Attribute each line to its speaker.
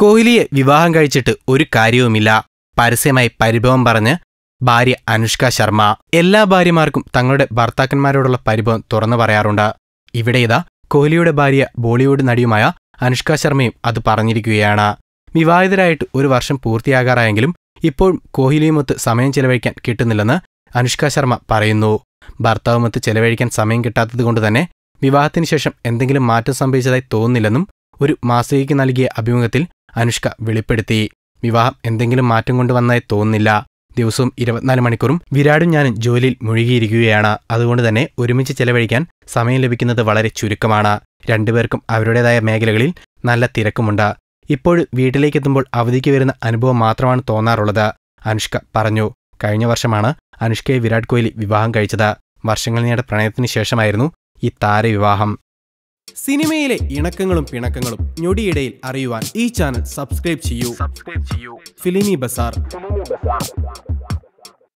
Speaker 1: കോഹ്ലിയെ വിവാഹം കഴിച്ചിട്ട് ഒരു കാര്യവുമില്ല പരസ്യമായി പരിഭവം പറഞ്ഞ് ഭാര്യ അനുഷ്ക ശർമ്മ എല്ലാ ഭാര്യമാർക്കും തങ്ങളുടെ ഭർത്താക്കന്മാരോടുള്ള പരിഭവം തുറന്നു പറയാറുണ്ട് ഇവിടെ ഇതാ കോഹ്ലിയുടെ ഭാര്യ ബോളിവുഡ് നടിയുമായ അനുഷ്ക ശർമ്മയും അത് പറഞ്ഞിരിക്കുകയാണ് വിവാഹിതരായിട്ട് ഒരു വർഷം പൂർത്തിയാകാറായെങ്കിലും ഇപ്പോൾ കോഹ്ലിയുമൊത്ത് സമയം ചെലവഴിക്കാൻ കിട്ടുന്നില്ലെന്ന് അനുഷ്ക ശർമ്മ പറയുന്നു ഭർത്താവുമൊത്ത് ചെലവഴിക്കാൻ സമയം കിട്ടാത്തതുകൊണ്ട് തന്നെ വിവാഹത്തിന് ശേഷം എന്തെങ്കിലും മാറ്റം സംഭവിച്ചതായി തോന്നുന്നില്ലെന്നും ഒരു മാസികയ്ക്ക് നൽകിയ അഭിമുഖത്തിൽ അനുഷ്ക വെളിപ്പെടുത്തി വിവാഹം എന്തെങ്കിലും മാറ്റം കൊണ്ടുവന്നതായി തോന്നുന്നില്ല ദിവസവും ഇരുപത്തിനാല് മണിക്കൂറും വിരാടും ഞാനും ജോലിയിൽ മുഴുകിയിരിക്കുകയാണ് അതുകൊണ്ട് തന്നെ ഒരുമിച്ച് ചെലവഴിക്കാൻ സമയം ലഭിക്കുന്നത് വളരെ ചുരുക്കമാണ് രണ്ടുപേർക്കും അവരുടേതായ മേഖലകളിൽ നല്ല തിരക്കുമുണ്ട് ഇപ്പോൾ വീട്ടിലേക്കെത്തുമ്പോൾ അവധിക്ക് വരുന്ന അനുഭവം മാത്രമാണ് തോന്നാറുള്ളത് അനുഷ്ക പറഞ്ഞു കഴിഞ്ഞ വർഷമാണ് അനുഷ്കയെ വിരാട് കോഹ്ലി വിവാഹം കഴിച്ചത് വർഷങ്ങൾ നീണ്ട പ്രണയത്തിന് ശേഷമായിരുന്നു ഈ താരവിവാഹം സിനിമയിലെ ഇണക്കങ്ങളും പിണക്കങ്ങളും ഞൊടിയിടയിൽ അറിയുവാൻ ഈ ചാനൽ സബ്സ്ക്രൈബ് ചെയ്യൂ സബ്സ്ക്രൈബ് ചെയ്യൂ ഫിലിമി ബസാർ